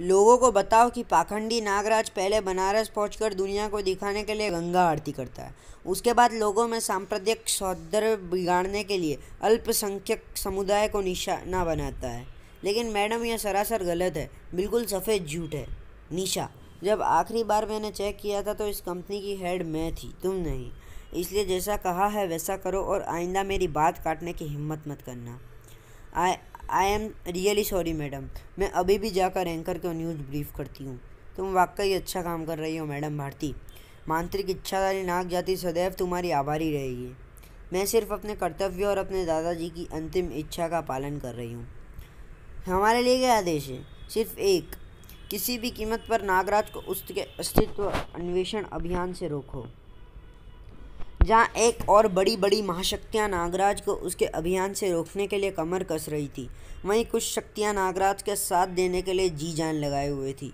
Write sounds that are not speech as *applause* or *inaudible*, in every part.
लोगों को बताओ कि पाखंडी नागराज पहले बनारस पहुंचकर दुनिया को दिखाने के लिए गंगा आरती करता है उसके बाद लोगों में सांप्रदायिक सौंदर्य बिगाड़ने के लिए अल्पसंख्यक समुदाय को निशाना बनाता है लेकिन मैडम यह सरासर गलत है बिल्कुल सफ़ेद झूठ है निशा जब आखिरी बार मैंने चेक किया था तो इस कंपनी की हेड मैं थी तुम नहीं इसलिए जैसा कहा है वैसा करो और आइंदा मेरी बात काटने की हिम्मत मत करना I am really sorry madam मैं अभी भी जाकर एंकर को न्यूज़ ब्रीफ करती हूँ तुम वाकई अच्छा काम कर रही हो मैडम भारती मांत्रिक इच्छाधारी नाग जाति सदैव तुम्हारी आभारी रहेगी मैं सिर्फ अपने कर्तव्य और अपने दादाजी की अंतिम इच्छा का पालन कर रही हूँ हमारे लिए क्या आदेश है सिर्फ एक किसी भी कीमत पर नागराज को उसके अस्तित्व अन्वेषण अभियान से रोको जहाँ एक और बड़ी बड़ी महाशक्तियाँ नागराज को उसके अभियान से रोकने के लिए कमर कस रही थी वहीं कुछ शक्तियाँ नागराज के साथ देने के लिए जी जान लगाए हुए थी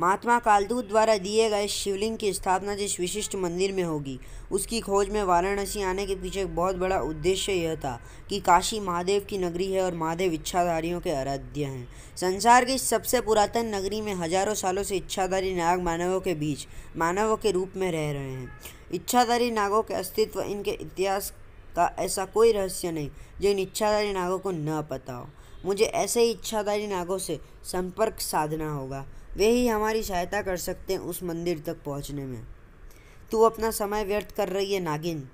महात्मा कालदूत द्वारा दिए गए शिवलिंग की स्थापना जिस विशिष्ट मंदिर में होगी उसकी खोज में वाराणसी आने के पीछे एक बहुत बड़ा उद्देश्य यह था कि काशी महादेव की नगरी है और महादेव इच्छाधारियों के आराध्य हैं संसार की सबसे पुरातन नगरी में हजारों सालों से इच्छाधारी नाग मानवों के बीच मानवों के रूप में रह रहे हैं इच्छाधारी नागों के अस्तित्व इनके इतिहास का ऐसा कोई रहस्य नहीं जो इन इच्छाधारी नागों को न पता हो मुझे ऐसे ही इच्छाधारी नागों से संपर्क साधना होगा वे ही हमारी सहायता कर सकते हैं उस मंदिर तक पहुंचने में तू अपना समय व्यर्थ कर रही है नागिन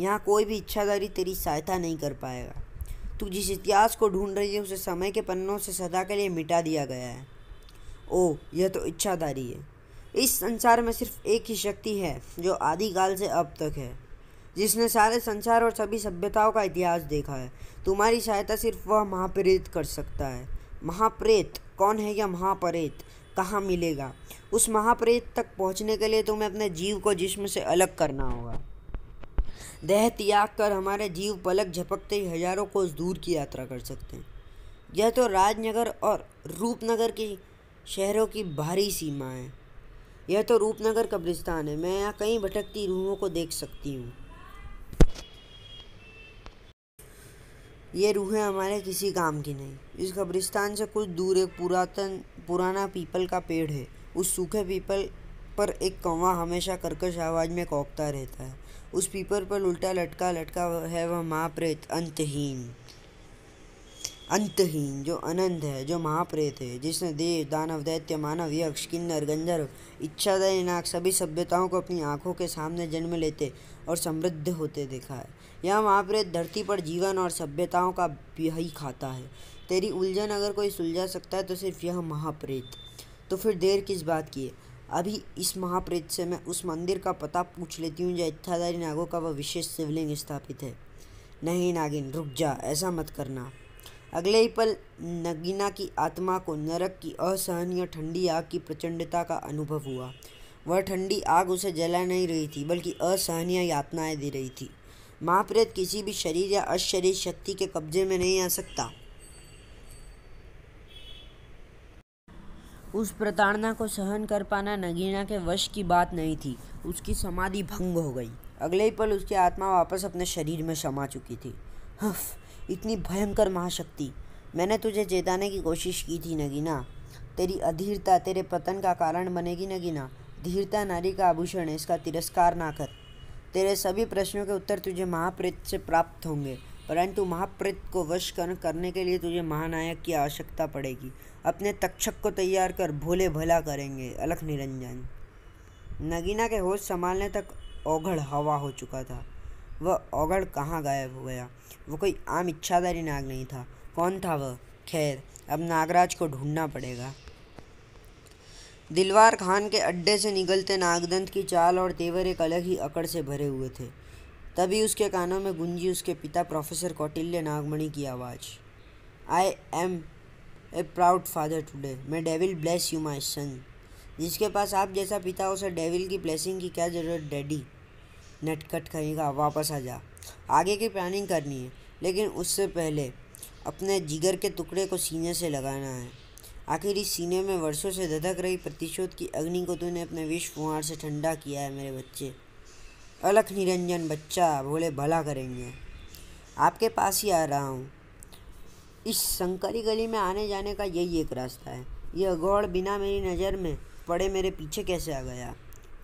यहाँ कोई भी इच्छाधारी तेरी सहायता नहीं कर पाएगा तू जिस इतिहास को ढूंढ रही है उसे समय के पन्नों से सदा के लिए मिटा दिया गया है ओ यह तो इच्छाधारी है इस संसार में सिर्फ एक ही शक्ति है जो आदिकाल से अब तक है जिसने सारे संसार और सभी सभ्यताओं का इतिहास देखा है तुम्हारी सहायता सिर्फ वह महाप्रेत कर सकता है महाप्रेत कौन है यह महाप्रेत कहाँ मिलेगा उस महाप्रेत तक पहुँचने के लिए तुम्हें अपने जीव को जिसम से अलग करना होगा देह त्याग कर हमारे जीव पलक झपकते ही हजारों को दूर की यात्रा कर सकते हैं यह तो राजनगर और रूपनगर के शहरों की भारी सीमा है यह तो रूपनगर कब्रिस्तान है मैं यहाँ कई भटकती रूहों को देख सकती हूँ ये रूहें हमारे किसी काम की नहीं इस कब्रिस्तान से कुछ दूर एक पुरातन पुराना पीपल का पेड़ है उस सूखे पीपल पर एक कौवा हमेशा कर्कश आवाज़ में कौपता रहता है उस पीपल पर उल्टा लटका लटका है वह माँ प्रेत अंतहीन अंतहीन जो अनंत है जो महाप्रेत है जिसने देव दानव दैत्य मानव यक्ष किन्नर गंजर इच्छादायी नाग सभी सभ्यताओं को अपनी आंखों के सामने जन्म लेते और समृद्ध होते देखा है यह महाप्रेत धरती पर जीवन और सभ्यताओं का ही खाता है तेरी उलझन अगर कोई सुलझा सकता है तो सिर्फ यह महाप्रेत तो फिर देर किस बात की है अभी इस महाप्रेत से मैं उस मंदिर का पता पूछ लेती हूँ जो इच्छादारी नागों का वह विशेष शिवलिंग स्थापित है नहीं नागिन रुक जा ऐसा मत करना अगले ही पल नगीना की आत्मा को नरक की असहनीय ठंडी आग की प्रचंडता का अनुभव हुआ वह ठंडी आग उसे जला नहीं रही थी बल्कि असहनीय यातनाएं दे रही थी महाप्रेत किसी भी शरीर या अशरीर शक्ति के कब्जे में नहीं आ सकता उस प्रताड़ना को सहन कर पाना नगीना के वश की बात नहीं थी उसकी समाधि भंग हो गई अगले ही पल उसकी आत्मा वापस अपने शरीर में समा चुकी थी हफ हम्म। इतनी भयंकर महाशक्ति मैंने तुझे चेताने की कोशिश की थी नगीना तेरी अधीरता तेरे पतन का कारण बनेगी नगीना धीरता नारी का आभूषण है इसका तिरस्कार ना कर तेरे सभी प्रश्नों के उत्तर तुझे महाप्रेत से प्राप्त होंगे परंतु महाप्रेत को वश कर करने के लिए तुझे महानायक की आवश्यकता पड़ेगी अपने तक्षक को तैयार कर भोले भला करेंगे अलख निरंजन नगीना के होश संभालने तक ओघड़ हवा हो चुका था वह ओगड़ कहाँ गायब हो गया वो कोई आम इच्छाधारी नाग नहीं था कौन था वह खैर अब नागराज को ढूंढना पड़ेगा दिलवार खान के अड्डे से निकलते नागदंत की चाल और तेवर एक अलग ही अकड़ से भरे हुए थे तभी उसके कानों में गुंजी उसके पिता प्रोफेसर कौटिल्य नागमणि की आवाज़ I am a proud father today मैं devil bless you my son जिसके पास आप जैसा पिता हो सर डेविल की ब्लेसिंग की क्या ज़रूरत डैडी कट कहेगा वापस आ जा आगे की प्लानिंग करनी है लेकिन उससे पहले अपने जिगर के टुकड़े को सीने से लगाना है आखिर इस सीने में वर्षों से धधक रही प्रतिशोध की अग्नि को तूने अपने विष फुहार से ठंडा किया है मेरे बच्चे अलख निरंजन बच्चा बोले भला करेंगे आपके पास ही आ रहा हूँ इस संकरी गली में आने जाने का यही एक रास्ता है यह गौड़ बिना मेरी नज़र में पड़े मेरे पीछे कैसे आ गया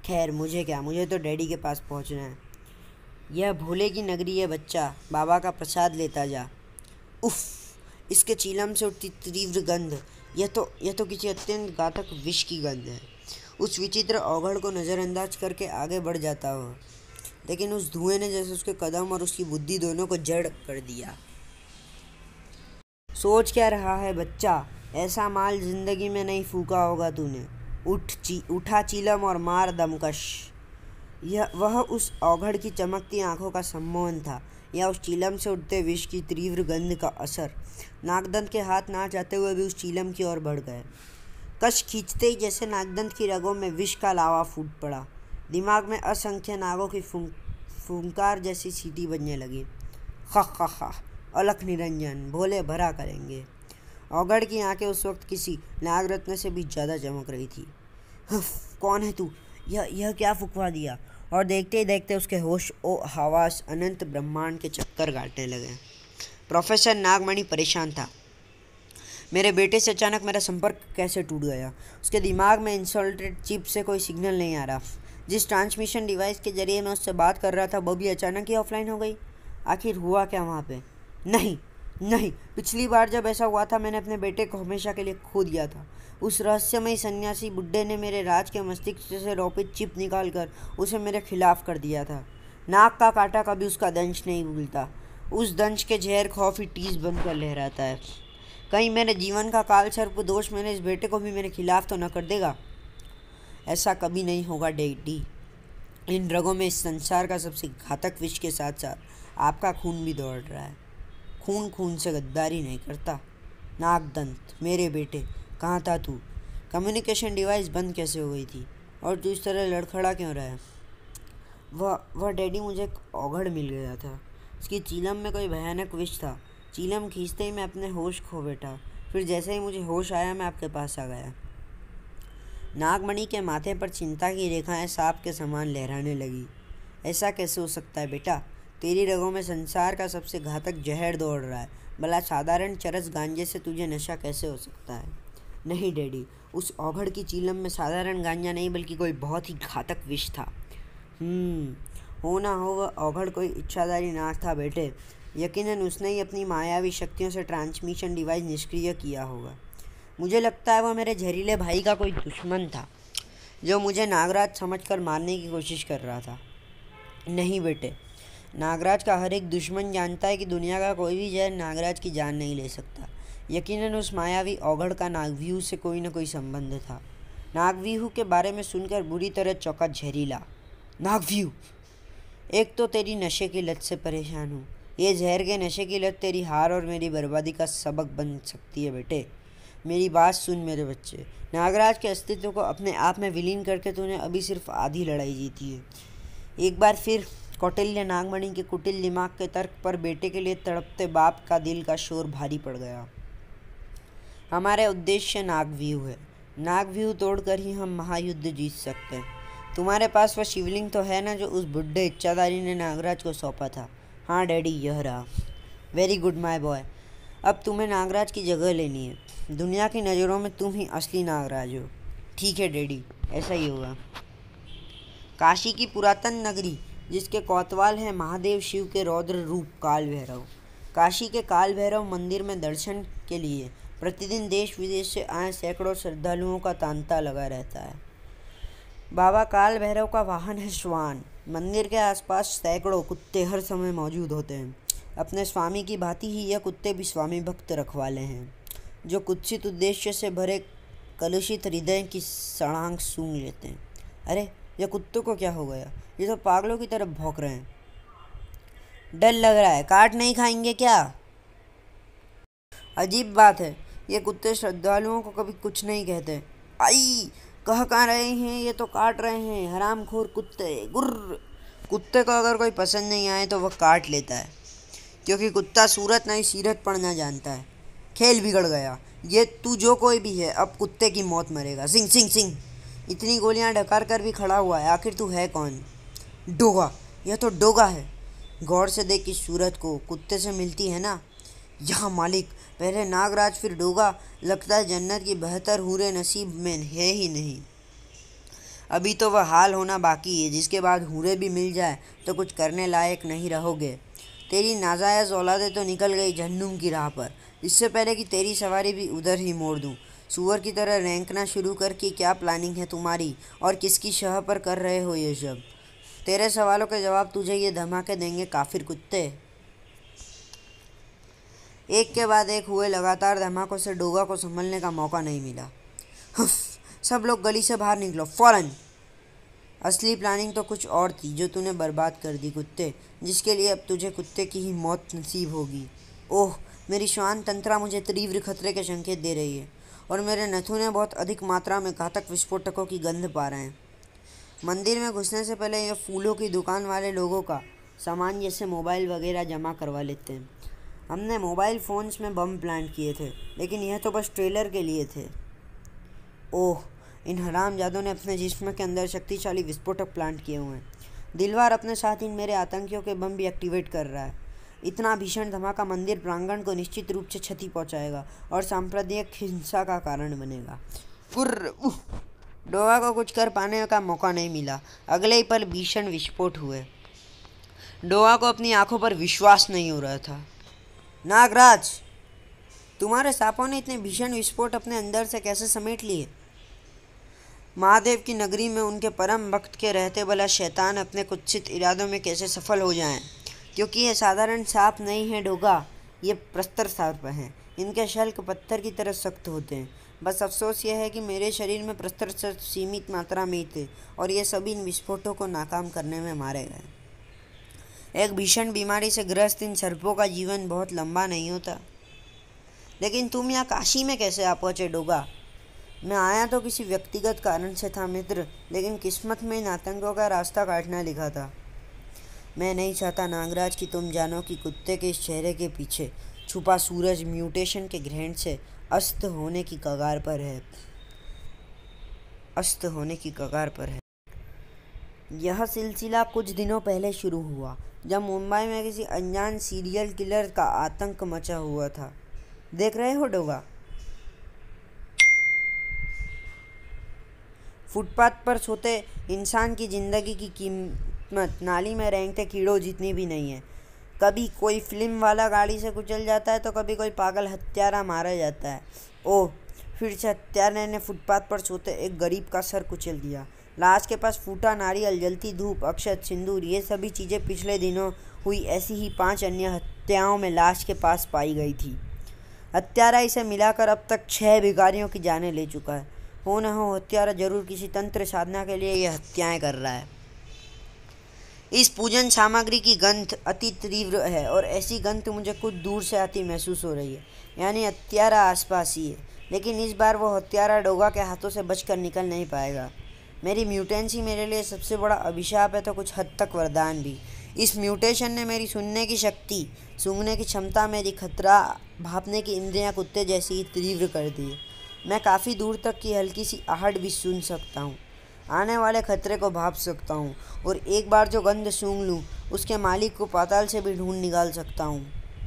खैर मुझे क्या मुझे तो डैडी के पास पहुंचना है यह भोले की नगरी है बच्चा बाबा का प्रसाद लेता जा उफ इसके चीलम से उठती तीव्र गंध यह तो यह तो किसी अत्यंत घातक विष की गंध है उस विचित्र औघड़ को नज़रअंदाज करके आगे बढ़ जाता हो लेकिन उस धुएं ने जैसे उसके कदम और उसकी बुद्धि दोनों को जड़ कर दिया सोच क्या रहा है बच्चा ऐसा माल जिंदगी में नहीं फूका होगा तूने उठ ची उठा चीलम और मार दमकश यह वह उस औघड़ की चमकती आंखों का सम्मोहन था या उस चीलम से उठते विष की तीव्र गंध का असर नागदंत के हाथ ना जाते हुए भी उस चीलम की ओर बढ़ गए कश खींचते ही जैसे नागदंत की रगों में विष का लावा फूट पड़ा दिमाग में असंख्य नागों की फुं फुंकार जैसी सीटी बनने लगी खा खा खा अलख निरंजन भोले भरा करेंगे औगढ़ की आंखें उस वक्त किसी नागरत्न से भी ज़्यादा चमक रही थी हम्म, कौन है तू यह यह क्या फुकवा दिया और देखते ही देखते उसके होश ओ हवास अनंत ब्रह्मांड के चक्कर काटने लगे प्रोफेसर नागमणि परेशान था मेरे बेटे से अचानक मेरा संपर्क कैसे टूट गया उसके दिमाग में इंसल्टेड चिप से कोई सिग्नल नहीं आ रहा जिस ट्रांसमिशन डिवाइस के जरिए मैं उससे बात कर रहा था वो भी अचानक ही ऑफलाइन हो गई आखिर हुआ क्या वहाँ पे नहीं नहीं पिछली बार जब ऐसा हुआ था मैंने अपने बेटे को हमेशा के लिए खो दिया था उस रहस्यमय सन्यासी बुड्ढे ने मेरे राज के मस्तिष्क से रोपित चिप निकाल कर उसे मेरे खिलाफ कर दिया था नाक का कांटा कभी उसका दंश नहीं भूलता उस दंश के जहर खौफ ही टीस बनकर लहराता है कहीं मेरे जीवन का काल सर्प दोष मेरे इस बेटे को भी मेरे खिलाफ तो न कर देगा ऐसा कभी नहीं होगा डेडी इन रगों में इस संसार का सबसे घातक विष के साथ साथ आपका खून भी दौड़ रहा है खून खून से गद्दारी नहीं करता नागदंत मेरे बेटे कहाँ था तू कम्युनिकेशन डिवाइस बंद कैसे हो गई थी और तू इस तरह लड़खड़ा क्यों रहा है वह वह डैडी मुझे एक औघड़ मिल गया था उसकी चीलम में कोई भयानक विष था चीलम खींचते ही मैं अपने होश खो बैठा फिर जैसे ही मुझे होश आया मैं आपके पास आ गया नागमणि के माथे पर चिंता की रेखाएं सांप के समान लहराने लगी ऐसा कैसे हो सकता है बेटा तेरी रगों में संसार का सबसे घातक जहर दौड़ रहा है भला साधारण चरस गांजे से तुझे नशा कैसे हो सकता है नहीं डैडी उस औघड़ की चीलम में साधारण गांजा नहीं बल्कि कोई बहुत ही घातक विष था हम्म, हो ना हो वह औघड़ कोई इच्छाधारी नाक था बेटे यकीनन उसने ही अपनी मायावी शक्तियों से ट्रांसमिशन डिवाइस निष्क्रिय किया होगा मुझे लगता है वह मेरे जहरीले भाई का कोई दुश्मन था जो मुझे नागराज समझकर मारने की कोशिश कर रहा था नहीं बेटे नागराज का हर एक दुश्मन जानता है कि दुनिया का कोई भी जहर नागराज की जान नहीं ले सकता यकीनन उस मायावी औघड़ का नागव्यूह से कोई ना कोई संबंध था नागव्यूह के बारे में सुनकर बुरी तरह चौका झहरीला नागव्यूह एक तो तेरी नशे की लत से परेशान हूँ ये जहर के नशे की लत तेरी हार और मेरी बर्बादी का सबक बन सकती है बेटे मेरी बात सुन मेरे बच्चे नागराज के अस्तित्व को अपने आप में विलीन करके तूने अभी सिर्फ आधी लड़ाई जीती है एक बार फिर कौटिल्य नागमणि के कुटिल दिमाग के तर्क पर बेटे के लिए तड़पते बाप का दिल का शोर भारी पड़ गया हमारे उद्देश्य नागव्यूह है नागव्यूह तोड़कर ही हम महायुद्ध जीत सकते हैं तुम्हारे पास वह शिवलिंग तो है ना जो उस बुढ़े इच्छादारी ने नागराज को सौंपा था हाँ डैडी यह रहा वेरी गुड माई बॉय अब तुम्हें नागराज की जगह लेनी है दुनिया की नज़रों में तुम ही असली नागराज हो ठीक है डैडी ऐसा ही होगा काशी की पुरातन नगरी जिसके कोतवाल हैं महादेव शिव के रौद्र रूप काल भैरव काशी के काल भैरव मंदिर में दर्शन के लिए प्रतिदिन देश विदेश से आए सैकड़ों श्रद्धालुओं का तांता लगा रहता है बाबा काल भैरव का वाहन है श्वान मंदिर के आसपास सैकड़ों कुत्ते हर समय मौजूद होते हैं अपने स्वामी की भांति ही यह कुत्ते भी स्वामी भक्त रखवाले हैं जो कुत्सित उद्देश्य से भरे कलुषित हृदय की सड़ांग सूंघ लेते हैं अरे या कुत्तों को क्या हो गया ये सब तो पागलों की तरफ भौंक रहे हैं डर लग रहा है काट नहीं खाएंगे क्या अजीब बात है ये कुत्ते श्रद्धालुओं को कभी कुछ नहीं कहते आई कह कहा रहे हैं ये तो काट रहे हैं हराम खोर कुत्ते गुर्र कुत्ते को अगर कोई पसंद नहीं आए तो वह काट लेता है क्योंकि कुत्ता सूरत नहीं सीरत पढ़ना जानता है खेल बिगड़ गया ये तू जो कोई भी है अब कुत्ते की मौत मरेगा सिंह सिंह सिंह इतनी गोलियां डकार कर भी खड़ा हुआ है आखिर तू है कौन डोगा यह तो डोगा है गौर से देख इस सूरत को कुत्ते से मिलती है ना यहाँ मालिक पहले नागराज फिर डोगा लगता है जन्नत की बेहतर हूरे नसीब में है ही नहीं अभी तो वह हाल होना बाकी है जिसके बाद हूरे भी मिल जाए तो कुछ करने लायक नहीं रहोगे तेरी नाजायज़ औलादें तो निकल गई जन्नुम की राह पर इससे पहले कि तेरी सवारी भी उधर ही मोड़ दूँ सुअर की तरह रेंकना शुरू कर कि क्या प्लानिंग है तुम्हारी और किसकी शह पर कर रहे हो ये सब तेरे सवालों के जवाब तुझे ये धमाके देंगे काफिर कुत्ते एक के बाद एक हुए लगातार धमाकों से डोगा को संभलने का मौका नहीं मिला हम्म, सब लोग गली से बाहर निकलो फ़ौरन असली प्लानिंग तो कुछ और थी जो तूने बर्बाद कर दी कुत्ते जिसके लिए अब तुझे कुत्ते की ही मौत नसीब होगी ओह मेरी श्वान तंत्रा मुझे तीव्र खतरे के संकेत दे रही है और मेरे नथुने बहुत अधिक मात्रा में घातक विस्फोटकों की गंध पा रहे हैं मंदिर में घुसने से पहले यह फूलों की दुकान वाले लोगों का सामान जैसे मोबाइल वगैरह जमा करवा लेते हैं हमने मोबाइल फ़ोन्स में बम प्लांट किए थे लेकिन यह तो बस ट्रेलर के लिए थे ओह इन हराम जादों ने अपने जिस्म के अंदर शक्तिशाली विस्फोटक प्लांट किए हुए हैं दिलवार अपने साथ इन मेरे आतंकियों के बम भी एक्टिवेट कर रहा है इतना भीषण धमाका मंदिर प्रांगण को निश्चित रूप से क्षति पहुंचाएगा और सांप्रदायिक हिंसा का कारण बनेगा डोवा को कुछ कर पाने का मौका नहीं मिला अगले ही पल भीषण विस्फोट हुए डोवा को अपनी आंखों पर विश्वास नहीं हो रहा था नागराज तुम्हारे सांपों ने इतने भीषण विस्फोट अपने अंदर से कैसे समेट लिए महादेव की नगरी में उनके परम भक्त के रहते वाला शैतान अपने कुत्सित इरादों में कैसे सफल हो जाएं क्योंकि ये साधारण सांप नहीं है डोगा ये प्रस्तर सांप हैं इनके शल्क पत्थर की तरह सख्त होते हैं बस अफसोस यह है कि मेरे शरीर में प्रस्तर सर्प सीमित मात्रा में ही थे और ये सभी इन विस्फोटों को नाकाम करने में मारे गए एक भीषण बीमारी से ग्रस्त इन सर्पों का जीवन बहुत लंबा नहीं होता लेकिन तुम यहाँ काशी में कैसे आ पहुँचे डोगा मैं आया तो किसी व्यक्तिगत कारण से था मित्र लेकिन किस्मत में इन आतंकों का रास्ता काटना लिखा था मैं नहीं चाहता नागराज कि तुम जानो कि कुत्ते के इस चेहरे के पीछे छुपा सूरज म्यूटेशन के ग्रहण से अस्त होने की कगार पर है अस्त होने की कगार पर है यह सिलसिला कुछ दिनों पहले शुरू हुआ जब मुंबई में किसी अनजान सीरियल किलर का आतंक मचा हुआ था देख रहे हो डोगा फुटपाथ पर सोते इंसान की ज़िंदगी की मत नाली में रेंगते कीड़ों जितनी भी नहीं है कभी कोई फिल्म वाला गाड़ी से कुचल जाता है तो कभी कोई पागल हत्यारा मारा जाता है ओह फिर से हत्यारे ने फुटपाथ पर सोते एक गरीब का सर कुचल दिया लाश के पास फूटा नारियल जलती धूप अक्षत सिंदूर ये सभी चीज़ें पिछले दिनों हुई ऐसी ही पांच अन्य हत्याओं में लाश के पास पाई गई थी हत्यारा इसे मिलाकर अब तक छः भिगारियों की जानें ले चुका है हो न हो हत्यारा जरूर किसी तंत्र साधना के लिए ये हत्याएं कर रहा है इस पूजन सामग्री की गंध अति तीव्र है और ऐसी गंध मुझे कुछ दूर से आती महसूस हो रही है यानी हत्यारा आसपास ही है लेकिन इस बार वो हत्यारा डोगा के हाथों से बचकर निकल नहीं पाएगा मेरी म्यूटेंसी मेरे लिए सबसे बड़ा अभिशाप है तो कुछ हद तक वरदान भी इस म्यूटेशन ने मेरी सुनने की शक्ति सूंघने की क्षमता मेरी खतरा भापने की इंद्रियां कुत्ते जैसी तीव्र कर दी मैं काफ़ी दूर तक की हल्की सी आहट भी सुन सकता हूँ आने वाले खतरे को भाप सकता हूँ और एक बार जो गंध सूंघ लूँ उसके मालिक को पाताल से भी ढूंढ निकाल सकता हूँ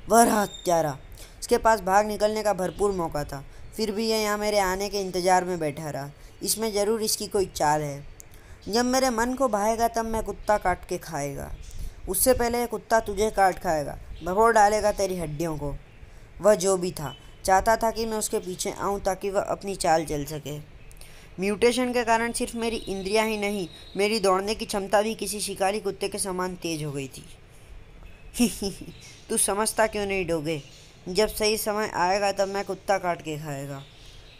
वह रहा हत्यारा उसके पास भाग निकलने का भरपूर मौका था फिर भी यह यहाँ मेरे आने के इंतज़ार में बैठा रहा इसमें ज़रूर इसकी कोई चाल है जब मेरे मन को भाएगा तब मैं कुत्ता काट के खाएगा उससे पहले कुत्ता तुझे काट खाएगा भगोड़ डालेगा तेरी हड्डियों को वह जो भी था चाहता था कि मैं उसके पीछे आऊँ ताकि वह अपनी चाल चल सके म्यूटेशन के कारण सिर्फ मेरी इंद्रियां ही नहीं मेरी दौड़ने की क्षमता भी किसी शिकारी कुत्ते के समान तेज हो गई थी *laughs* तू समझता क्यों नहीं डोगे जब सही समय आएगा तब मैं कुत्ता काट के खाएगा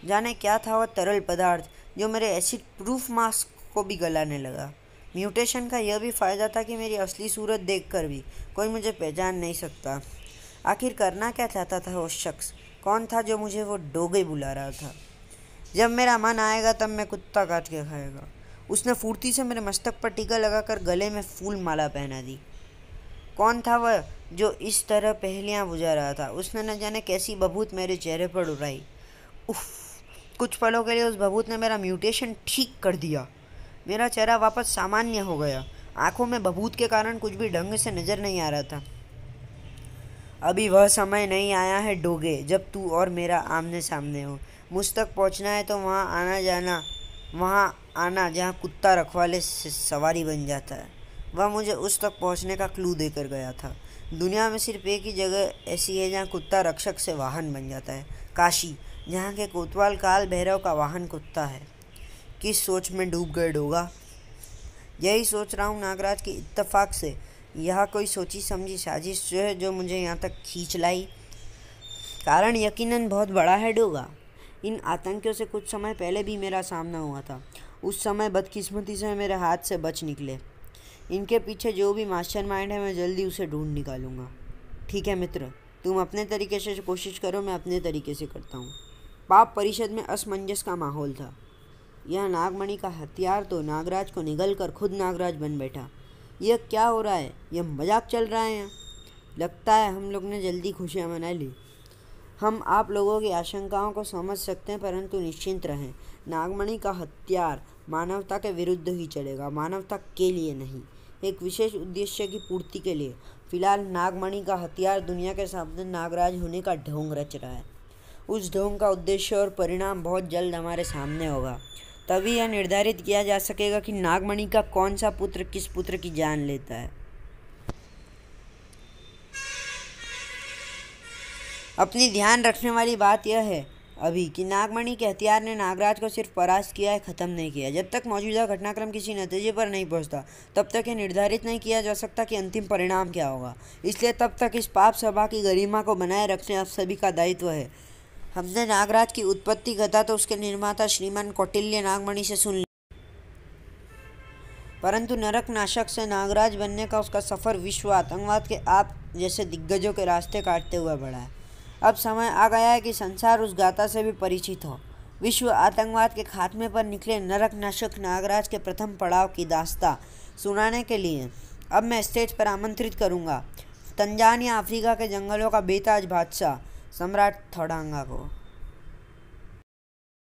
जाने क्या था वह तरल पदार्थ जो मेरे एसिड प्रूफ मास्क को भी गलाने लगा म्यूटेशन का यह भी फ़ायदा था कि मेरी असली सूरत देखकर भी कोई मुझे पहचान नहीं सकता आखिर करना क्या चाहता था वो शख्स कौन था जो मुझे वो डोगे बुला रहा था जब मेरा मन आएगा तब मैं कुत्ता काट के खाएगा उसने फुर्ती से मेरे मस्तक पर टीका लगाकर गले में फूल माला पहना दी कौन था वह जो इस तरह पहलियाँ बुझा रहा था उसने न जाने कैसी बभूत मेरे चेहरे पर उड़ाई उफ कुछ पलों के लिए उस बभूत ने मेरा म्यूटेशन ठीक कर दिया मेरा चेहरा वापस सामान्य हो गया आंखों में बभूत के कारण कुछ भी ढंग से नज़र नहीं आ रहा था अभी वह समय नहीं आया है डोगे जब तू और मेरा आमने सामने हो मुझ तक पहुंचना है तो वहाँ आना जाना वहाँ आना जहाँ कुत्ता रखवाले से सवारी बन जाता है वह मुझे उस तक पहुँचने का क्लू देकर गया था दुनिया में सिर्फ एक ही जगह ऐसी है जहाँ कुत्ता रक्षक से वाहन बन जाता है काशी जहाँ के कोतवाल काल भैरव का वाहन कुत्ता है किस सोच में डूब गए डोगा यही सोच रहा हूँ नागराज के इतफाक से यह कोई सोची समझी साजिश जो है जो मुझे यहाँ तक खींच लाई कारण यकीनन बहुत बड़ा है डोगा इन आतंकियों से कुछ समय पहले भी मेरा सामना हुआ था उस समय बदकिस्मती से मेरे हाथ से बच निकले इनके पीछे जो भी मास्टर माइंड है मैं जल्दी उसे ढूंढ निकालूंगा ठीक है मित्र तुम अपने तरीके से कोशिश करो मैं अपने तरीके से करता हूँ पाप परिषद में असमंजस का माहौल था यह नागमणि का हथियार तो नागराज को निगल कर खुद नागराज बन बैठा यह क्या हो रहा है यह मजाक चल रहा है लगता है हम लोग ने जल्दी खुशियाँ मना ली हम आप लोगों की आशंकाओं को समझ सकते हैं परंतु निश्चिंत रहें नागमणि का हथियार मानवता के विरुद्ध ही चलेगा मानवता के लिए नहीं एक विशेष उद्देश्य की पूर्ति के लिए फिलहाल नागमणि का हथियार दुनिया के सामने नागराज होने का ढोंग रच रहा है उस ढोंग का उद्देश्य और परिणाम बहुत जल्द हमारे सामने होगा तभी यह निर्धारित किया जा सकेगा कि नागमणि का कौन सा पुत्र किस पुत्र की जान लेता है अपनी ध्यान रखने वाली बात यह है अभी कि नागमणि के हथियार ने नागराज को सिर्फ परास्त किया है ख़त्म नहीं किया जब तक मौजूदा घटनाक्रम किसी नतीजे पर नहीं पहुंचता तब तक यह निर्धारित नहीं किया जा सकता कि अंतिम परिणाम क्या होगा इसलिए तब तक इस पाप सभा की गरिमा को बनाए रखने आप सभी का दायित्व है हमने नागराज की उत्पत्ति कथा तो उसके निर्माता श्रीमान कौटिल्य नागमणि से सुन ली परंतु नरक नाशक से नागराज बनने का उसका सफ़र विश्व आतंकवाद के आप जैसे दिग्गजों के रास्ते काटते हुए बढ़ा है अब समय आ गया है कि संसार उस गाथा से भी परिचित हो विश्व आतंकवाद के खात्मे पर निकले नरक नाशक नागराज के प्रथम पड़ाव की दास्ता सुनाने के लिए अब मैं स्टेज पर आमंत्रित करूंगा तंजानिया अफ्रीका के जंगलों का बेताज बादशाह सम्राट थोडांगा को